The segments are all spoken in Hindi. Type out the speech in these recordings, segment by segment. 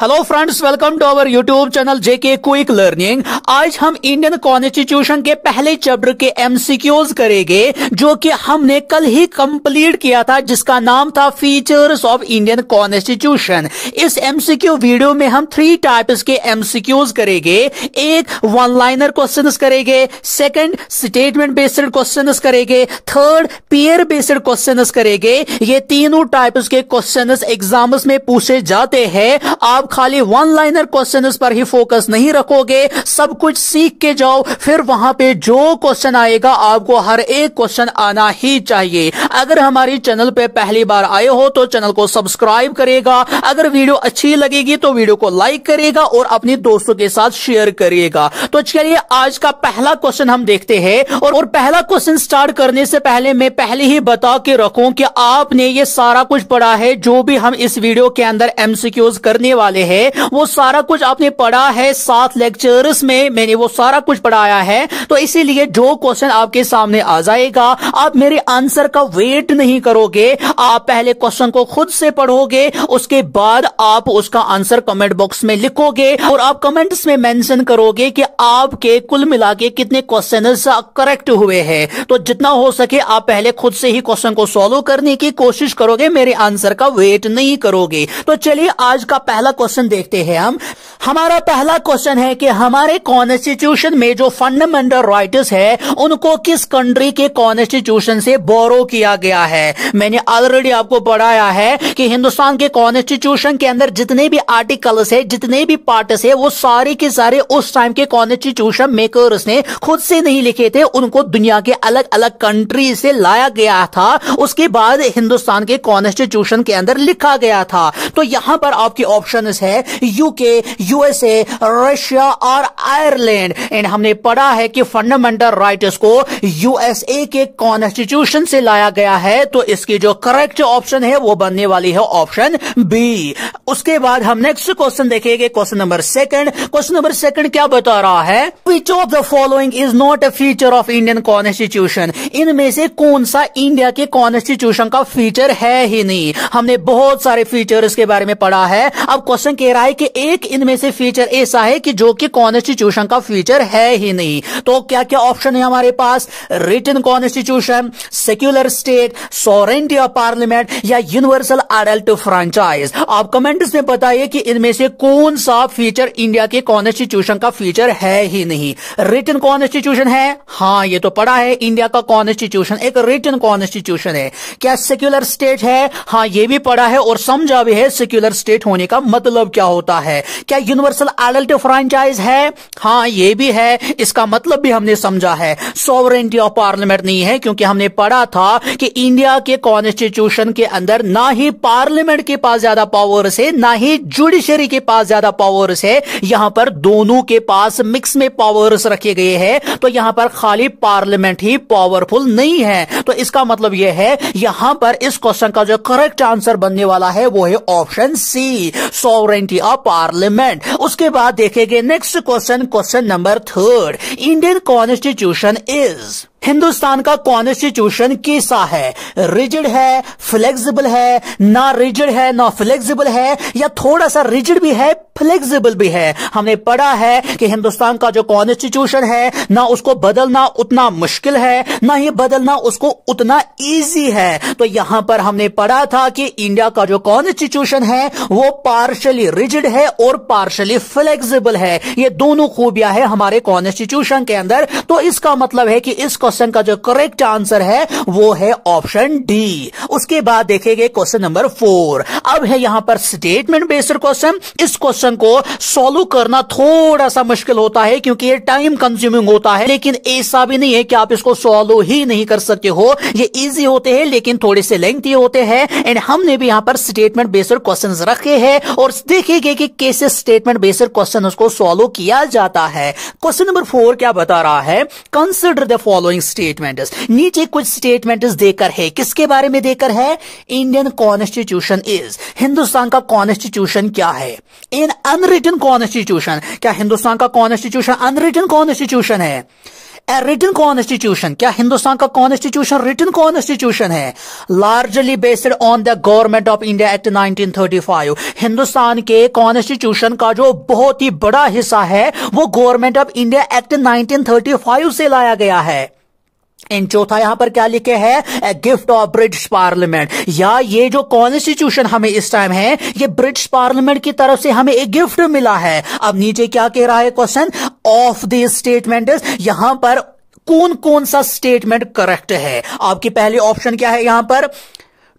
Hello friends welcome to our YouTube channel JK quick learning आज हम इंडियन कॉन्स्टिट्यूशन के पहले चैप्टर के एमसीक्यूज करेंगे जो कि हमने कल ही कंप्लीट किया था जिसका नाम था फीचर्स ऑफ इंडियन कॉन्स्टिट्यूशन इस एमसीक्यू वीडियो में हम थ्री टाइप्स के एमसीक्यूज करेंगे एक वन लाइनर क्वेश्चन करेंगे सेकेंड स्टेटमेंट बेस्ड क्वेश्चन करेंगे थर्ड पेयर बेस्ड क्वेश्चन करेंगे ये तीनों टाइप्स के क्वेश्चन एग्जाम्स में पूछे जाते हैं आप आप खाली वन लाइनर क्वेश्चन पर ही फोकस नहीं रखोगे सब कुछ सीख के जाओ फिर वहां पे जो क्वेश्चन आएगा आपको हर एक क्वेश्चन आना ही चाहिए अगर हमारी चैनल पे पहली बार आए हो तो चैनल को सब्सक्राइब करेगा अगर वीडियो अच्छी लगेगी तो वीडियो को लाइक करेगा और अपने दोस्तों के साथ शेयर करिएगा तो चलिए आज का पहला क्वेश्चन हम देखते हैं और, और पहला क्वेश्चन स्टार्ट करने से पहले मैं पहले ही बता के रखू कि आपने ये सारा कुछ पढ़ा है जो भी हम इस वीडियो के अंदर एमसीक्यूज करने वाले वाले हैं वो सारा कुछ आपने पढ़ा है सात लेक्चर्स में मैंने वो सारा कुछ पढ़ाया है तो इसीलिए जो क्वेश्चन आपके सामने आ जाएगा आप मेरे आंसर का वेट नहीं करोगे आप पहले क्वेश्चन को खुद से पढ़ोगे उसके बाद आप उसका आंसर कमेंट बॉक्स में लिखोगे और आप कमेंट्स में मेंशन करोगे कि आपके कुल मिला के कितने क्वेश्चन करेक्ट हुए हैं तो जितना हो सके आप पहले खुद से ही क्वेश्चन को सॉल्व करने की कोशिश करोगे मेरे आंसर का वेट नहीं करोगे तो चलिए आज का पहला क्वेश्चन क्वेश्चन देखते हैं हम हमारा पहला क्वेश्चन है कि हमारे कॉन्स्टिट्यूशन में जो फंडामेंटल राइट्स है उनको किस कंट्री के कॉन्स्टिट्यूशन से बोरो किया गया है मैंने ऑलरेडी आपको पढ़ाया है कि हिंदुस्तान के कॉन्स्टिट्यूशन के अंदर जितने भी आर्टिकल्स है जितने भी पार्ट है वो सारे के सारे उस टाइम के कॉन्स्टिट्यूशन मेकर्स ने खुद से नहीं लिखे थे उनको दुनिया के अलग अलग कंट्री से लाया गया था उसके बाद हिंदुस्तान के कॉन्स्टिट्यूशन के अंदर लिखा गया था तो यहां पर आपके ऑप्शन कंट्रीज है यूके यूएसए रशिया और आयरलैंड एंड हमने पढ़ा है कि फंडामेंटल राइट्स को यूएसए के कॉन्स्टिट्यूशन से लाया गया है तो इसकी जो करेक्ट ऑप्शन है वो बनने वाली है ऑप्शन बी उसके बाद हम नेक्स्ट क्वेश्चन देखेंगे question number second question number second क्या बता रहा है which of the following is not a feature of Indian constitution इनमें से कौन सा इंडिया के कॉन्स्टिट्यूशन का फीचर है ही नहीं हमने बहुत सारे फीचर्स के बारे में पढ़ा है अब क्वेश्चन क्वेश्चन कह रहा है कि एक इनमें से फीचर ऐसा है कि जो कि कॉन्स्टिट्यूशन का फीचर है ही नहीं तो क्या क्या ऑप्शन है हमारे पास written constitution secular state sovereignty of parliament या यूनिवर्सल अडल्ट फ्रांचाइज आप कमेंट्स में बताइए कि इनमें से कौन सा फीचर इंडिया के कॉन्स्टिट्यूशन का फीचर है ही नहीं रिटर्न कॉन्स्टिट्यूशन है हाँ ये तो पड़ा है इंडिया का कॉन्स्टिट्यूशन एक रिटर्न कॉन्स्टिट्यूशन है क्या सेक्यूलर स्टेट है हाँ ये भी पड़ा है और समझा भी है सेक्यूलर स्टेट होने का मतलब मतलब क्या होता है क्या यूनिवर्सल एडल्ट फ्रेंचाइज है हाँ ये भी है इसका मतलब भी हमने समझा है सॉवरेंटी ऑफ पार्लियामेंट नहीं है क्योंकि हमने पढ़ा था कि इंडिया के कॉन्स्टिट्यूशन के अंदर ना ही पार्लियामेंट के पास ज्यादा पावर्स है ना ही जुडिशरी के पास ज्यादा पावर्स है यहां पर दोनों के पास मिक्स में पावर्स रखे गए हैं तो यहां पर खाली पार्लियामेंट ही पावरफुल नहीं है तो इसका मतलब यह है यहां पर इस क्वेश्चन का जो करेक्ट आंसर बनने वाला है वो है option C sovereignty sovereignty of parliament उसके बाद देखेंगे next question question number third Indian constitution is Hindustan का कॉन्स्टिट्यूशन कैसा है रिजिड है फ्लेक्सिबल है ना रिजिड है ना फ्लेक्सिबल है या थोड़ा सा रिजिड भी है फ्लेक्सिबल भी है हमने पढ़ा है कि हिंदुस्तान का जो कॉन्स्टिट्यूशन है ना उसको बदलना उतना मुश्किल है ना ही बदलना उसको उतना इजी है तो यहां पर हमने पढ़ा था कि इंडिया का जो कॉन्स्टिट्यूशन है वो पार्शली रिजिड है और पार्शली फ्लेक्सिबल है ये दोनों खूबियां है हमारे कॉन्स्टिट्यूशन के अंदर तो इसका मतलब है कि इसको क्वेश्चन का जो करेक्ट आंसर है वो है ऑप्शन डी उसके बाद देखेंगे क्वेश्चन नंबर फोर अब है यहां पर स्टेटमेंट बेस्ड क्वेश्चन इस क्वेश्चन को सॉल्व करना थोड़ा सा मुश्किल होता है क्योंकि ये टाइम कंज्यूमिंग होता है लेकिन ऐसा भी नहीं है कि आप इसको सॉल्व ही नहीं कर सकते हो ये इजी होते हैं लेकिन थोड़े से लेंथी होते हैं एंड हमने भी यहां पर स्टेटमेंट बेस्ड क्वेश्चन रखे हैं और देखेंगे कि कैसे स्टेटमेंट बेस्ड क्वेश्चन उसको सोल्व किया जाता है क्वेश्चन नंबर फोर क्या बता रहा है कंसिडर द फॉलोइंग स्टेटमेंट नीचे कुछ स्टेटमेंट देकर है किसके बारे में देकर है इंडियन कॉन्स्टिट्यूशन इज हिंदुस्तान का कॉन्स्टिट्यूशन क्या है इन अनरिटन कॉन्स्टिट्यूशन क्या हिंदुस्तान का कॉन्स्टिट्यूशन अनरिटन कॉन्स्टिट्यूशन है रिटन कॉन्स्टिट्यूशन क्या हिंदुस्तान का कॉन्स्टिट्यूशन रिटन कॉन्स्टिट्यूशन है largely based on the government of India act 1935 Hindustan के कॉन्स्टिट्यूशन का जो बहुत ही बड़ा हिस्सा है वो गवर्नमेंट ऑफ इंडिया एक्ट 1935 से लाया गया है एंड चौथा यहां पर क्या लिखे है a gift of British parliament या ये जो कॉन्स्टिट्यूशन हमें इस टाइम है ये ब्रिटिश पार्लियामेंट की तरफ से हमें एक गिफ्ट मिला है अब नीचे क्या कह रहा है क्वेश्चन ऑफ द स्टेटमेंट यहां पर कौन कौन सा स्टेटमेंट करेक्ट है आपकी पहली ऑप्शन क्या है यहां पर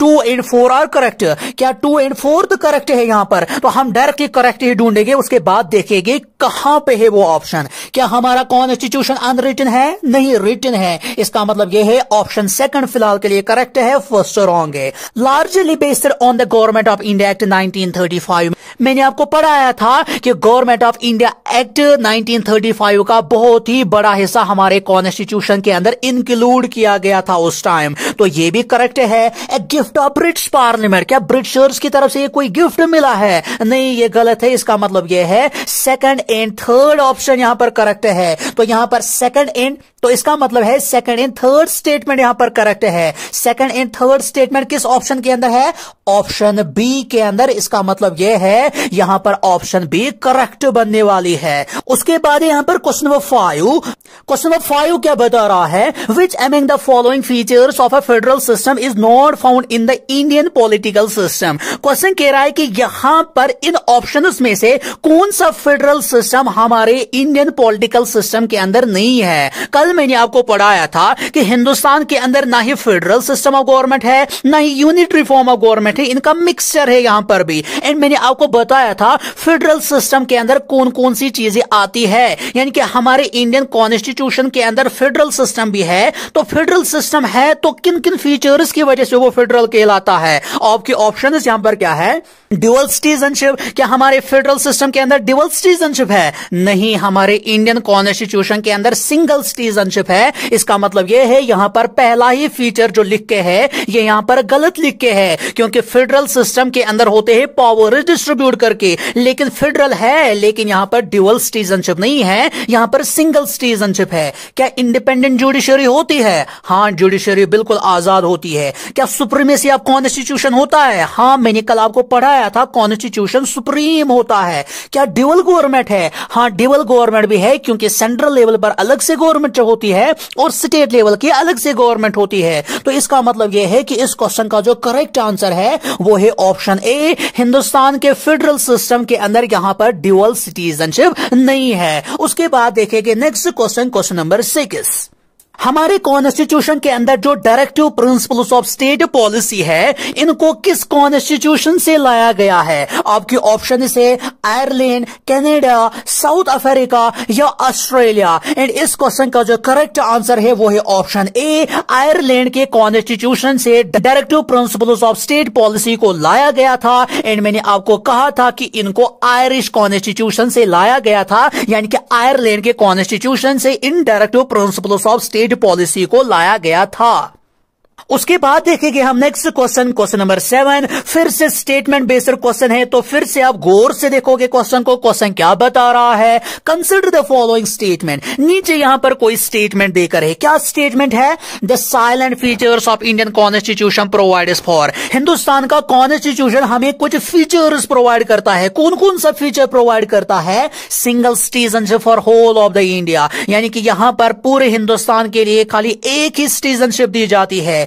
two and four are correct क्या टू एंड फोर तो करेक्ट है यहां पर तो हम डायरेक्टली करेक्ट ही ढूंढेंगे उसके बाद देखेंगे कहां पे है वो ऑप्शन क्या हमारा कॉन्स्टिट्यूशन अनरिटन है नहीं रिटन है इसका मतलब यह है ऑप्शन सेकंड फिलहाल के लिए करेक्ट है फर्स्ट रॉन्ग है largely based on the government of India act nineteen मैंने आपको पढ़ाया था कि गवर्नमेंट ऑफ इंडिया एक्ट 1935 का बहुत ही बड़ा हिस्सा हमारे कॉन्स्टिट्यूशन के अंदर इंक्लूड किया गया था उस टाइम तो ये भी करेक्ट है a gift gift British parliament क्या ब्रिटिशर्स की तरफ से ये कोई गिफ्ट मिला है नहीं ये गलत है इसका मतलब ये है सेकंड एंड थर्ड ऑप्शन यहां पर करेक्ट है तो यहां पर सेकंड एंड तो इसका मतलब है सेकंड एंड थर्ड स्टेटमेंट यहां पर करेक्ट है सेकंड एंड थर्ड स्टेटमेंट किस ऑप्शन के अंदर है ऑप्शन बी के अंदर इसका मतलब यह है यहां पर ऑप्शन बी करेक्ट बनने वाली है उसके बाद यहां पर question number five question number five क्या बता रहा है which among the following features of a federal system is not found in in the Indian political system question कह रहा है कि यहां पर इन ऑप्शन में से कौन सा फेडरल सिस्टम हमारे इंडियन पॉलिटिकल सिस्टम के अंदर नहीं है कल मैंने आपको पढ़ाया था कि हिंदुस्तान के अंदर ना ही फेडरल सिस्टम ऑफ गवर्नमेंट है ना ही यूनिटरी फॉर्म ऑफ गवर्नमेंट है इनका मिक्सचर है यहां पर भी एंड मैंने आपको बताया था फेडरल सिस्टम के अंदर कौन कौन सी चीजें आती है यानी कि हमारे इंडियन कॉन्स्टिट्यूशन के अंदर फेडरल सिस्टम भी है तो फेडरल सिस्टम है तो किन किन फीचर्स की वजह से वो फेडरल कहलाता है आपके ऑप्शन यहां पर क्या है ड्यूअल सिटीजनशिप क्या हमारे फेडरल सिस्टम के अंदर ड्यूअल सिटीजनशिप है नहीं हमारे इंडियन कॉन्स्टिट्यूशन के अंदर सिंगल सिटीजनशिप है इसका मतलब यह है यहां पर पहला ही फीचर जो लिख के है ये यहां पर गलत लिख के है क्योंकि फेडरल सिस्टम के अंदर होते हैं पावर डिस्ट्रीब्यूट करके लेकिन फेडरल है लेकिन यहां पर ड्यूअल सिटीजनशिप नहीं है यहां पर सिंगल सिटीजनशिप है क्या इंडिपेंडेंट जुडिशरी होती है हाँ जुडिशरी बिल्कुल आजाद होती है क्या सुप्रीम में से ऑफ कॉन्स्टिट्यूशन होता है हाँ मैंने कल आपको पढ़ाया था कॉन्स्टिट्यूशन सुप्रीम होता है क्या डिवल गवर्नमेंट है हाँ डिवल गवर्नमेंट भी है क्योंकि सेंट्रल लेवल पर अलग से गवर्नमेंट होती है और स्टेट लेवल की अलग से गवर्नमेंट होती है तो इसका मतलब यह है कि इस क्वेश्चन का जो करेक्ट आंसर है वो है ऑप्शन ए हिंदुस्तान के फेडरल सिस्टम के अंदर यहां पर ड्यूअल सिटीजनशिप नहीं है उसके बाद देखेंगे next question question number six हमारे कॉन्स्टिट्यूशन के अंदर जो directive principles of state policy है इनको किस कॉन्स्टिट्यूशन से लाया गया है आपके ऑप्शन से आयरलैंड कनाडा साउथ अफ्रीका या ऑस्ट्रेलिया एंड इस क्वेश्चन का जो करेक्ट आंसर है वो है ऑप्शन ए आयरलैंड के कॉन्स्टिट्यूशन से directive principles of state policy को लाया गया था एंड मैंने आपको कहा था कि इनको आयरिश कॉन्स्टिट्यूशन से लाया गया था यानी कि आयरलैंड के कॉन्स्टिट्यूशन से इन directive principles of state trade policy को लाया गया था उसके बाद देखेंगे हम next question question number seven फिर से स्टेटमेंट बेस्ड क्वेश्चन है तो फिर से आप गौर से देखोगे क्वेश्चन को क्वेश्चन क्या बता रहा है कंसिडर द फॉलोइंग स्टेटमेंट नीचे यहां पर कोई स्टेटमेंट देकर है क्या स्टेटमेंट है the salient features of Indian constitution provide for Hindustan का कॉन्स्टिट्यूशन हमें कुछ फीचर्स प्रोवाइड करता है कौन कौन सा फीचर प्रोवाइड करता है single citizenship for whole of the India यानी कि यहां पर पूरे हिंदुस्तान के लिए खाली एक ही सिटीजनशिप दी जाती है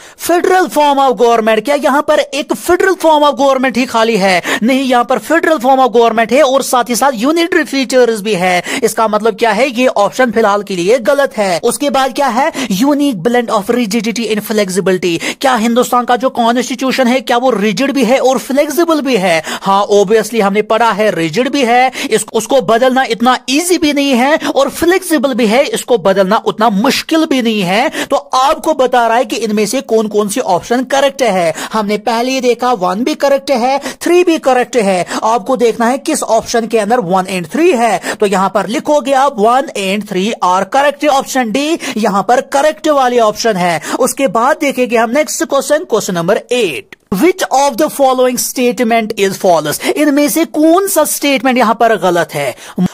फेडरल फॉर्म ऑफ गवर्नमेंट क्या यहाँ पर एक फेडरल फॉर्म ऑफ गवर्नमेंट ही खाली है नहीं यहाँ पर फेडरल फॉर्म ऑफ गवर्नमेंट है और साथ ही साथ यूनिटरी फीचर्स भी है इसका मतलब क्या है ये ऑप्शन फिलहाल के लिए गलत है उसके बाद क्या है unique blend of rigidity in flexibility क्या हिंदुस्तान का जो कॉन्स्टिट्यूशन है क्या वो रिजिड भी है और फ्लेक्सिबल भी है हाँ ओब्वियसली हमने पढ़ा है रिजिड भी है इस, उसको बदलना इतना ईजी भी नहीं है और फ्लेक्सिबल भी है इसको बदलना उतना मुश्किल भी नहीं है तो आपको बता रहा है कि इनमें से कौन कौन से ऑप्शन करेक्ट है हमने पहले देखा वन भी करेक्ट है थ्री भी करेक्ट है आपको देखना है किस ऑप्शन के अंदर वन एंड थ्री है तो यहां पर लिखोगे आप one and three are correct option D यहां पर करेक्ट वाले ऑप्शन है उसके बाद देखेंगे हम next question question number eight Which of the following statement is false? इनमें से कौन सा statement यहां पर गलत है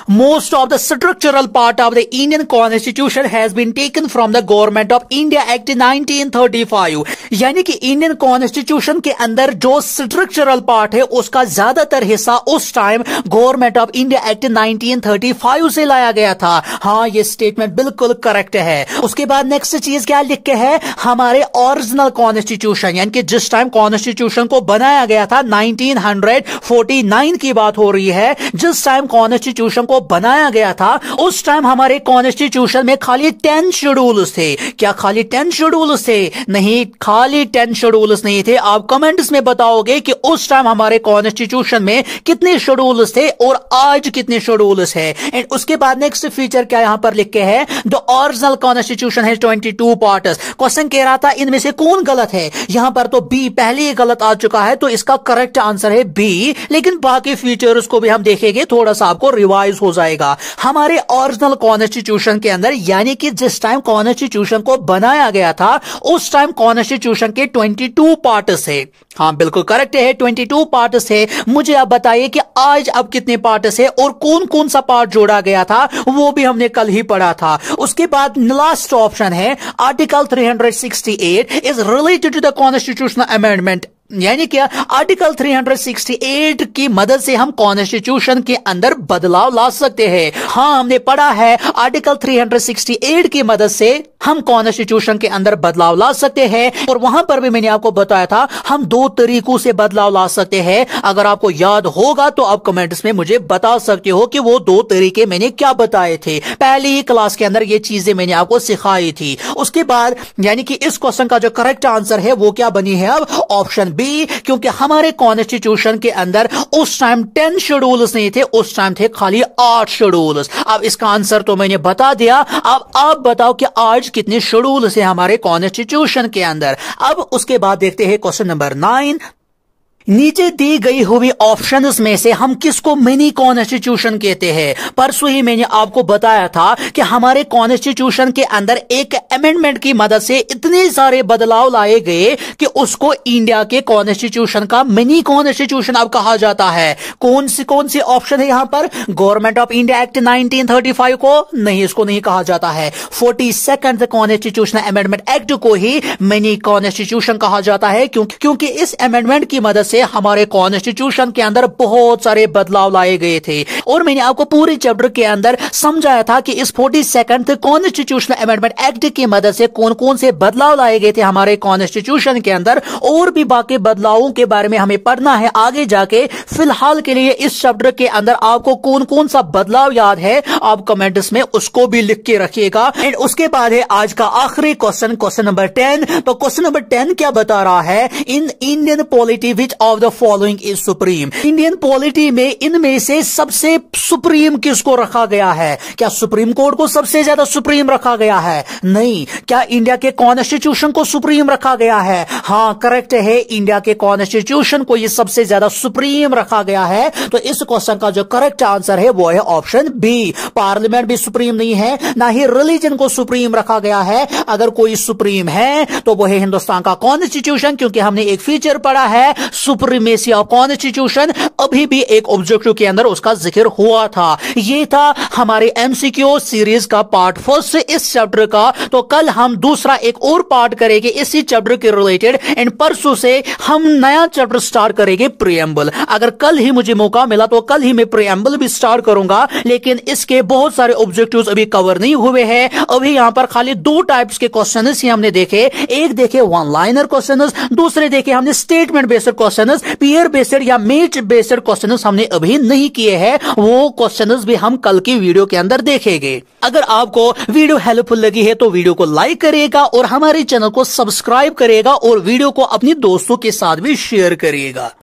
Most of the structural part of the Indian constitution has been taken from the government of India Act 1935 यानी कि इंडियन कॉन्स्टिट्यूशन के अंदर जो स्ट्रक्चरल पार्ट है उसका ज्यादातर हिस्सा उस time government of India act 1935 से लाया गया था हाँ ये स्टेटमेंट बिल्कुल करेक्ट है उसके बाद नेक्स्ट चीज क्या लिख के है हमारे ओरिजिनल कॉन्स्टिट्यूशन यानी कि जिस टाइम कॉन्स्टिट्यूशन को बनाया गया था 1949 की बात हो रही है जिस टाइम कॉन्स्टिट्यूशन को वो बनाया गया था उस टाइम हमारे कॉन्स्टिट्यूशन में खाली टेन शेड्यूल थे क्या खाली टेन शेड्यूल थे नहीं खाली टेन शेड्यूल नहीं थे आप कमेंट्स में बताओगे कि उस टाइम हमारे कॉन्स्टिट्यूशन में कितने शेड्यूल थे और आज कितने शेड्यूल है एंड उसके बाद नेक्स्ट फीचर क्या यहां पर लिख के है द ओरिजिनल कॉन्स्टिट्यूशन है ट्वेंटी टू पार्ट क्वेश्चन कह रहा था इनमें से कौन गलत है यहां पर तो बी पहले ही गलत आ चुका है तो इसका करेक्ट आंसर है बी लेकिन बाकी फीचर्स को भी हम देखेंगे थोड़ा सा आपको रिवाइज हो हो जाएगा हमारे ओरिजिनल कॉन्स्टिट्यूशन के अंदर यानी कि जिस टाइम कॉन्स्टिट्यूशन को बनाया गया था उस टाइम कॉन्स्टिट्यूशन के 22 पार्ट्स है हाँ बिल्कुल करेक्ट है 22 पार्ट्स है मुझे आप बताइए कि आज अब कितने पार्ट्स है और कौन कौन सा पार्ट जोड़ा गया था वो भी हमने कल ही पढ़ा था उसके बाद लास्ट ऑप्शन है article 368 is related to the constitutional amendment यानी क्या आर्टिकल 368 की मदद से हम कॉन्स्टिट्यूशन के अंदर बदलाव ला सकते हैं हाँ हमने पढ़ा है आर्टिकल 368 की मदद से हम कॉन्स्टिट्यूशन के अंदर बदलाव ला सकते हैं और वहां पर भी मैंने आपको बताया था हम दो तरीकों से बदलाव ला सकते हैं अगर आपको याद होगा तो आप कमेंट्स में मुझे बता सकते हो कि वो दो तरीके मैंने क्या बताए थे पहली ही क्लास के अंदर ये चीजें मैंने आपको सिखाई थी उसके बाद यानी कि इस क्वेश्चन का जो करेक्ट आंसर है वो क्या बनी है अब ऑप्शन बी क्योंकि हमारे कॉन्स्टिट्यूशन के अंदर उस टाइम टेन शेड्यूल्स नहीं थे उस टाइम थे खाली आठ शेड्यूल्स अब इसका आंसर तो मैंने बता दिया अब आप बताओ कि आज कितने शेड्यूल्स हैं हमारे कॉन्स्टिट्यूशन के अंदर अब उसके बाद देखते हैं क्वेश्चन नंबर नाइन नीचे दी गई हुई ऑप्शन में से हम किसको मिनी कॉन्स्टिट्यूशन कहते हैं परसों ही मैंने आपको बताया था कि हमारे कॉन्स्टिट्यूशन के अंदर एक अमेंडमेंट की मदद से इतने सारे बदलाव लाए गए कि उसको इंडिया के कॉन्स्टिट्यूशन का मिनी कॉन्स्टिट्यूशन अब कहा जाता है कौन सी कौन सी ऑप्शन है यहां पर government of India act nineteen को नहीं इसको नहीं कहा जाता है forty second constitution amendment act को ही मिनी कॉन्स्टिट्यूशन कहा जाता है क्योंकि क्योंकि इस अमेंडमेंट की मदद से से हमारे कॉन्स्टिट्यूशन के अंदर बहुत सारे बदलाव लाए गए थे और मैंने आपको पूरे चैप्टर के अंदर समझाया था कि इस forty second constitutional amendment act की मदद से कौन कौन से बदलाव लाए गए थे हमारे कॉन्स्टिट्यूशन के अंदर और भी बाकी बदलावों के बारे में हमें पढ़ना है आगे जाके फिलहाल के लिए इस चैप्टर के अंदर आपको कौन कौन सा बदलाव याद है आप कमेंट्स में उसको भी लिख के रखिएगा एंड उसके बाद है आज का आखिरी क्वेश्चन क्वेश्चन नंबर टेन तो क्वेश्चन नंबर टेन क्या बता रहा है in Indian polity which of the following is supreme Indian polity में इनमें से सबसे सुप्रीम किसको रखा गया है क्या सुप्रीम कोर्ट को सबसे ज्यादा सुप्रीम रखा गया है नहीं क्या इंडिया के कॉन्स्टिट्यूशन को सुप्रीम रखा गया है हाँ करेक्ट है इंडिया के कॉन्स्टिट्यूशन को ये सबसे ज्यादा सुप्रीम रखा गया है तो इस क्वेश्चन का जो करेक्ट आंसर है वो है ऑप्शन बी पार्लियामेंट भी सुप्रीम नहीं है ना ही रिलीजन को सुप्रीम रखा गया है अगर कोई सुप्रीम है तो वो है हिंदुस्तान का कॉन्स्टिट्यूशन क्योंकि हमने एक फीचर पढ़ा है सुप्रीम सुप्रीमेसी ऑफ कॉन्स्टिट्यूशन अभी भी एक ऑब्जेक्टिव के अंदर उसका जिक्र हुआ था ये था हमारे एमसीक्यू सीरीज का पार्ट फर्स्ट इस चैप्टर का तो कल हम दूसरा एक और पार्ट करेंगे इसी चैप्टर के रिलेटेड एंड परसों से हम नया चैप्टर स्टार्ट करेंगे प्रियम्बल अगर कल ही मुझे मौका मिला तो कल ही मैं प्रियम्बल भी स्टार्ट करूंगा लेकिन इसके बहुत सारे ऑब्जेक्टिव अभी कवर नहीं हुए हैं अभी यहां पर खाली दो टाइप्स के क्वेश्चन ही हमने देखे एक देखे वन लाइनर क्वेश्चन दूसरे देखे हमने statement based question question pair based या मेच बेस्ड क्वेश्चन हमने अभी नहीं किए हैं वो क्वेश्चन भी हम कल की वीडियो के अंदर देखेंगे अगर आपको वीडियो हेल्पफुल लगी है तो वीडियो को लाइक करेगा और हमारे चैनल को सब्सक्राइब करेगा और वीडियो को अपने दोस्तों के साथ भी शेयर करिएगा